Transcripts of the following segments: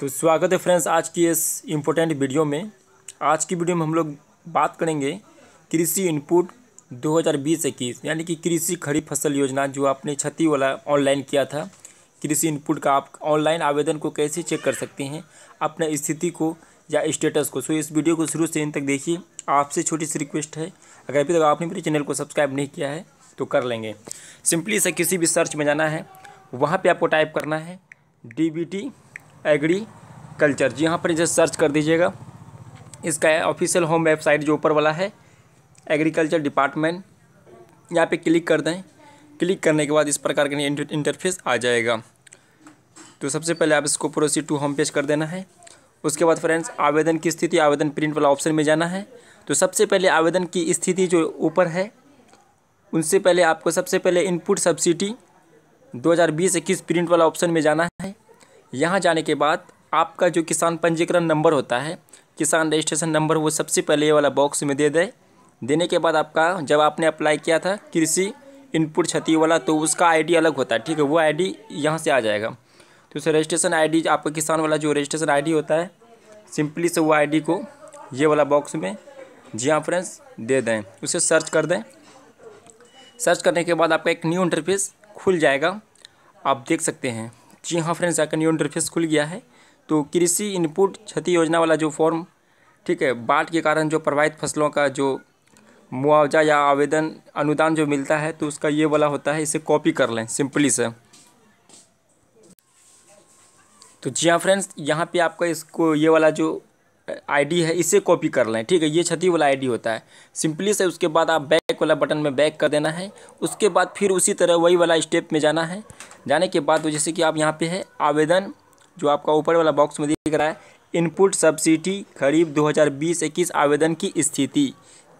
तो स्वागत है फ्रेंड्स आज की इस इम्पोर्टेंट वीडियो में आज की वीडियो में हम लोग बात करेंगे कृषि इनपुट 2020-21 यानी कि कृषि खरीफ फसल योजना जो आपने क्षति वाला ऑनलाइन किया था कृषि इनपुट का आप ऑनलाइन आवेदन को कैसे चेक कर सकते हैं अपने स्थिति को या स्टेटस को सो इस वीडियो को शुरू से इन तक देखिए आपसे छोटी सी रिक्वेस्ट है अगर अभी तक आपने मेरे चैनल को सब्सक्राइब नहीं किया है तो कर लेंगे सिंपली से किसी भी सर्च में जाना है वहाँ पर आपको टाइप करना है D B T agriculture जी यहाँ पर जैसे सर्च कर दीजिएगा इसका ऑफिशियल होम वेबसाइट जो ऊपर वाला है एग्रीकल्चर डिपार्टमेंट यहाँ पे क्लिक कर दें क्लिक करने के बाद इस प्रकार का इंटरफेस आ जाएगा तो सबसे पहले आप इसको प्रोसीड टू होम पेज कर देना है उसके बाद फ्रेंड्स आवेदन की स्थिति आवेदन प्रिंट वाला ऑप्शन में जाना है तो सबसे पहले आवेदन की स्थिति जो ऊपर है उनसे पहले आपको सबसे पहले इनपुट सब्सिडी दो हज़ार प्रिंट वाला ऑप्शन में जाना है यहाँ जाने के बाद आपका जो किसान पंजीकरण नंबर होता है किसान रजिस्ट्रेशन नंबर वो सबसे पहले ये वाला बॉक्स में दे दे देने के बाद आपका जब आपने अप्लाई किया था कृषि इनपुट क्षति वाला तो उसका आईडी अलग होता है ठीक है वो आईडी डी यहाँ से आ जाएगा तो उसे रजिस्ट्रेशन आईडी आपका किसान वाला जो रजिस्ट्रेशन आईडी होता है सिंपली से वो आईडी को ये वाला बॉक्स में जी हाँ फ्रेंड्स दे दें उसे सर्च कर दें सर्च करने के बाद आपका एक न्यू इंटरफेस खुल जाएगा आप देख सकते हैं जी हाँ फ्रेंड्स आपका न्यू इंटरफेस खुल गया है तो कृषि इनपुट क्षति योजना वाला जो फॉर्म ठीक है बाढ़ के कारण जो प्रभावित फसलों का जो मुआवजा या आवेदन अनुदान जो मिलता है तो उसका ये वाला होता है इसे कॉपी कर लें सिंपली से तो जी हाँ फ्रेंड्स यहाँ पे आपका इसको ये वाला जो आईडी है इसे कॉपी कर लें ठीक है ये क्षति वाला आईडी होता है सिंपली से उसके बाद आप बैक बैक वाला बटन में बैक कर देना है उसके बाद फिर उसी तरह वही वाला स्टेप में जाना है जाने के बाद तो जैसे कि आप यहाँ पे है आवेदन जो आपका ऊपर वाला बॉक्स में दिख रहा है इनपुट सब्सिडी खरीफ 2020-21 आवेदन की स्थिति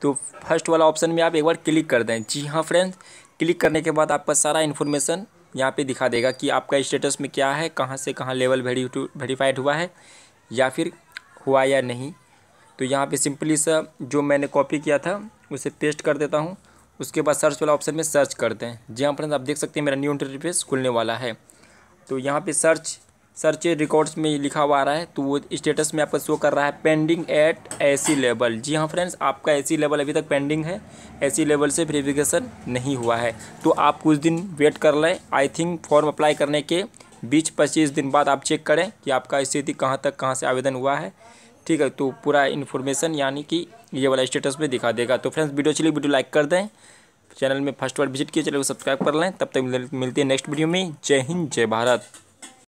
तो फर्स्ट वाला ऑप्शन में आप एक बार क्लिक कर दें जी हाँ फ्रेंड्स क्लिक करने के बाद आपका सारा इन्फॉर्मेशन यहाँ पे दिखा देगा कि आपका स्टेटस में क्या है कहाँ से कहाँ लेवल वेरीफाइड हुआ है या फिर हुआ या नहीं तो यहाँ पे सिंपली सा जो मैंने कॉपी किया था उसे पेस्ट कर देता हूँ उसके बाद सर्च वाला ऑप्शन में सर्च करते हैं जी हाँ फ्रेंड्स आप देख सकते हैं मेरा न्यू इंटरफेस खुलने वाला है तो यहाँ पे सर्च सर्च रिकॉर्ड्स में लिखा हुआ आ रहा है तो वो स्टेटस में आपका शो कर रहा है पेंडिंग एट एसी लेवल जी हाँ फ्रेंड्स आपका एसी लेवल अभी तक पेंडिंग है एसी लेवल से वेरीफिकेशन नहीं हुआ है तो आप कुछ दिन वेट कर लें आई थिंक फॉर्म अप्लाई करने के बीच पच्चीस दिन बाद आप चेक करें कि आपका स्थिति कहाँ तक कहाँ से आवेदन हुआ है ठीक है तो पूरा इन्फॉर्मेशन यानी कि ये वाला स्टेटस में दिखा देगा तो फ्रेंड्स वीडियो चलिए वीडियो लाइक कर दें चैनल में फर्स्ट बार विजिट किया को सब्सक्राइब कर लें तब तक मिलते हैं नेक्स्ट वीडियो में जय हिंद जय भारत